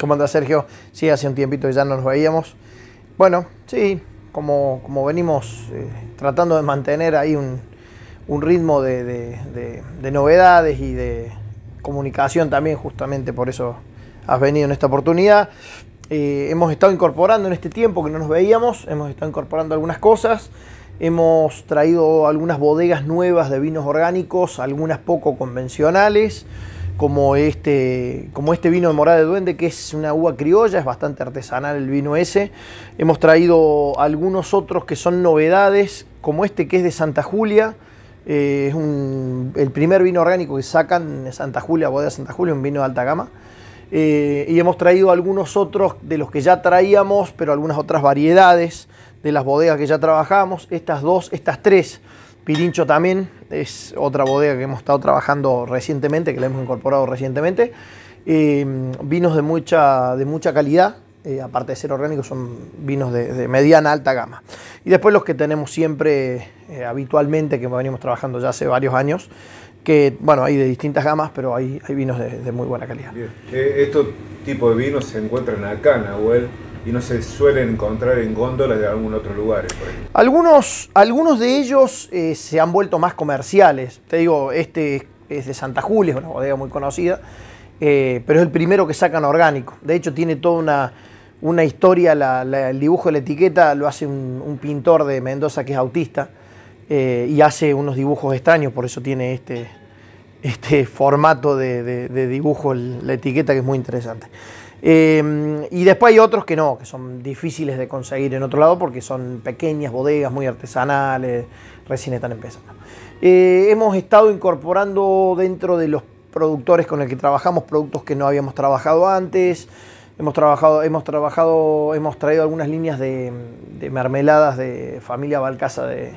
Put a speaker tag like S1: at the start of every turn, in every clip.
S1: ¿Cómo Sergio? Sí, hace un tiempito que ya no nos veíamos. Bueno, sí, como, como venimos eh, tratando de mantener ahí un, un ritmo de, de, de, novedades y de comunicación también, justamente por eso has venido en esta oportunidad. Eh, hemos estado incorporando en este tiempo que no nos veíamos, hemos estado incorporando algunas cosas, hemos traído algunas bodegas nuevas de vinos orgánicos, algunas poco convencionales como este, como este vino de Morada de Duende, que es una uva criolla, es bastante artesanal el vino ese. Hemos traído algunos otros que son novedades, como este que es de Santa Julia. Eh, es el primer vino orgánico que sacan de Santa Julia, bodega Santa Julia, un vino de alta gama. Eh, y hemos traído algunos otros de los que ya traíamos, pero algunas otras variedades de las bodegas que ya trabajamos. Estas dos, estas tres Pirincho también es otra bodega que hemos estado trabajando recientemente, que la hemos incorporado recientemente. Eh, vinos de mucha, de mucha calidad, eh, aparte de ser orgánicos, son vinos de, mediana alta gama. Y después los que tenemos siempre eh, habitualmente, que venimos trabajando ya hace varios años, que bueno, hay de distintas gamas, pero hay, vinos de, muy buena calidad.
S2: ¿Estos tipos de vinos se encuentran acá, Nahuel? y no se suelen encontrar en góndolas de algún otro lugar.
S1: algunos, algunos de ellos eh, se han vuelto más comerciales. Te digo, este es de Santa Julia, es una bodega muy conocida, eh, pero es el primero que sacan orgánico. De hecho, tiene toda una, historia, el dibujo de la etiqueta lo hace un, pintor de Mendoza que es autista eh, y hace unos dibujos extraños, por eso tiene este, este formato de dibujo, la etiqueta que es muy interesante. Em, y después hay otros que no, que son difíciles de conseguir en otro lado porque son pequeñas bodegas, muy artesanales, recién están empezando. Eh, hemos estado incorporando dentro de los productores con los que trabajamos productos que no habíamos trabajado antes. Hemos hemos trabajado, hemos traído algunas líneas de, mermeladas de familia Balcaza de,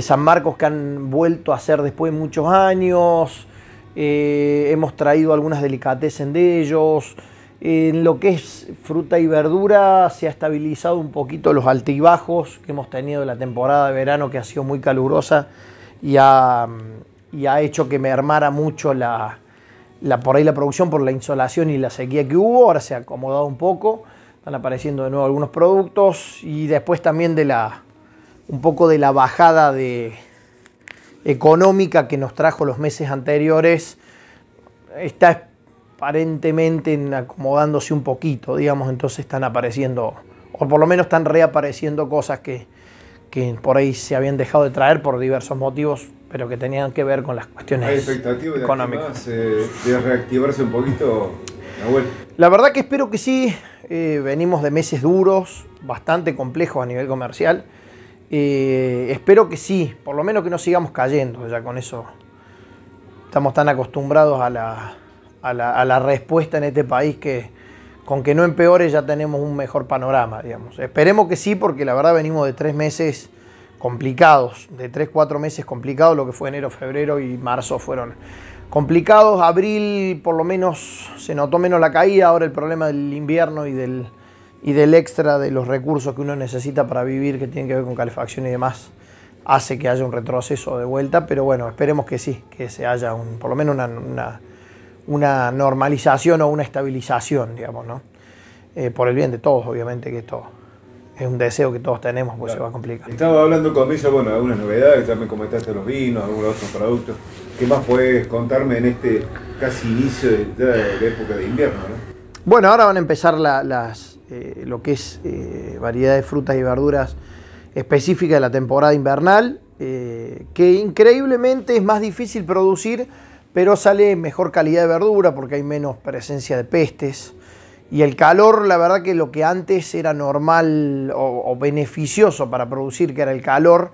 S1: San Marcos que han vuelto a hacer después de muchos años. Eh, hemos traído algunas delicatessen de ellos. En lo que es fruta y verdura se ha estabilizado un poquito los altibajos que hemos tenido en la temporada de verano que ha sido muy calurosa y ha, hecho que mermara mucho la, por ahí la producción por la insolación y la sequía que hubo. Ahora se ha acomodado un poco, están apareciendo de nuevo algunos productos y después también de la, un poco de la bajada de, económica que nos trajo los meses anteriores. Está aparentemente acomodándose un poquito, digamos, entonces están apareciendo, o por lo menos están reapareciendo cosas que, por ahí se habían dejado de traer por diversos motivos, pero que tenían que ver con las cuestiones económicas.
S2: de reactivarse un poquito, vuelta? La
S1: verdad que espero que sí. Eh, venimos de meses duros, bastante complejos a nivel comercial. Eh, espero que sí, por lo menos que no sigamos cayendo, ya con eso estamos tan acostumbrados a la, a la, a la respuesta en este país que con que no empeore ya tenemos un mejor panorama, digamos. Esperemos que sí, porque la verdad venimos de tres meses complicados, de tres, cuatro meses complicados, lo que fue enero, febrero y marzo fueron complicados. Abril por lo menos se notó menos la caída, ahora el problema del invierno y del, y del extra de los recursos que uno necesita para vivir, que tienen que ver con calefacción y demás, hace que haya un retroceso de vuelta, pero bueno, esperemos que sí, que se haya un, por lo menos una una normalización o una estabilización, digamos, ¿no? Eh, por el bien de todos, obviamente, que esto es un deseo que todos tenemos, pues se va a complicar. Estaba hablando con Misa, bueno, algunas
S2: novedades, ya me comentaste los vinos, algunos otros productos. ¿Qué más puedes contarme en este casi inicio de, época de invierno, ¿no?
S1: Bueno, ahora van a empezar las, eh, lo que es eh, variedad de frutas y verduras específicas de la temporada invernal, que increíblemente es más difícil producir pero sale mejor calidad de verdura porque hay menos presencia de pestes. Y el calor, la verdad que lo que antes era normal o, beneficioso para producir, que era el calor,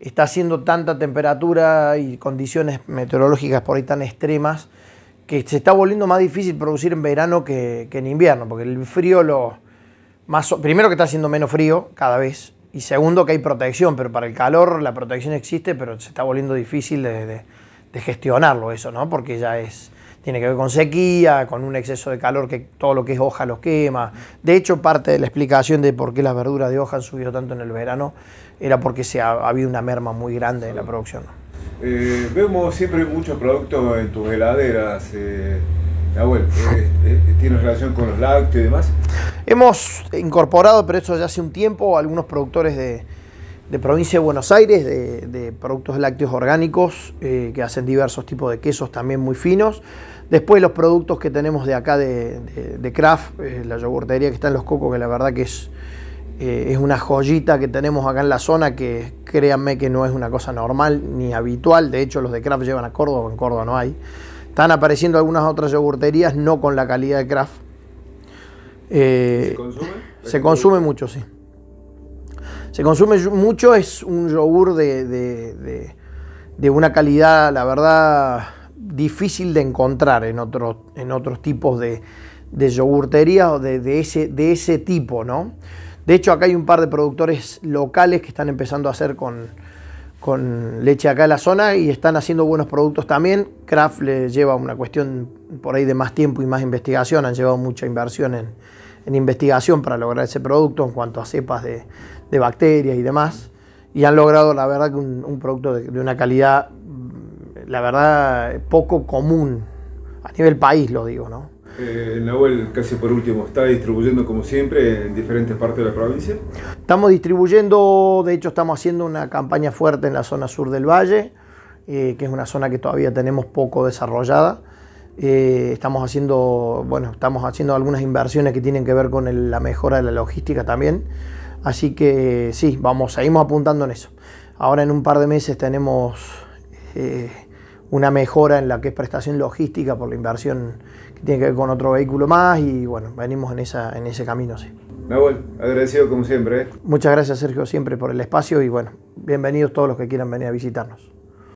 S1: está haciendo tanta temperatura y condiciones meteorológicas por ahí tan extremas que se está volviendo más difícil producir en verano que, en invierno, porque el frío lo... Más, primero que está haciendo menos frío cada vez, y segundo que hay protección, pero para el calor la protección existe, pero se está volviendo difícil de, de gestionarlo eso, ¿no? Porque ya es, tiene que ver con sequía, con un exceso de calor que todo lo que es hoja lo quema. De hecho, parte de la explicación de por qué las verduras de hoja han subido tanto en el verano era porque se ha, habido una merma muy grande en la producción.
S2: Eh, vemos siempre muchos productos en tus heladeras. Eh, eh, eh, ¿tiene relación con los lácteos y demás?
S1: Hemos incorporado, pero eso ya hace un tiempo, algunos productores de, de provincia de Buenos Aires, de, productos lácteos orgánicos, eh, que hacen diversos tipos de quesos también muy finos. Después los productos que tenemos de acá de, de, Kraft, eh, la yogurtería que está en Los Cocos, que la verdad que es, eh, es una joyita que tenemos acá en la zona, que créanme que no es una cosa normal ni habitual. De hecho, los de Kraft llevan a Córdoba, en Córdoba no hay. Están apareciendo algunas otras yogurterías, no con la calidad de Kraft. ¿Se consume? ¿Se consume mucho, sí. Se consume mucho, es un yogur de, una calidad, la verdad, difícil de encontrar en, en otros tipos de, yogurtería o de, ese, tipo, ¿no? De hecho, acá hay un par de productores locales que están empezando a hacer con, con leche acá en la zona y están haciendo buenos productos también. Kraft le lleva una cuestión por ahí de más tiempo y más investigación, han llevado mucha inversión en, en investigación para lograr ese producto en cuanto a cepas de, bacterias y demás. Y han logrado, la verdad, que un, producto de, una calidad, mm, la verdad, poco común a nivel país, lo digo, ¿no?
S2: Eh, Nahuel, casi por último, ¿está distribuyendo como siempre en diferentes partes de la provincia?
S1: Estamos distribuyendo, de hecho estamos haciendo una campaña fuerte en la zona sur del valle, eh, que es una zona que todavía tenemos poco desarrollada. Eh, estamos, haciendo, bueno, estamos haciendo algunas inversiones que tienen que ver con la mejora de la logística también. Así que sí, vamos, seguimos apuntando en eso. Ahora en un par de meses tenemos eh, una mejora en la que es prestación logística por la inversión que tiene que ver con otro vehículo más y bueno, venimos en, ese camino, sí.
S2: Nahuel, agradecido como siempre. ¿eh?
S1: Muchas gracias Sergio siempre por el espacio y bueno, bienvenidos todos los que quieran venir a visitarnos.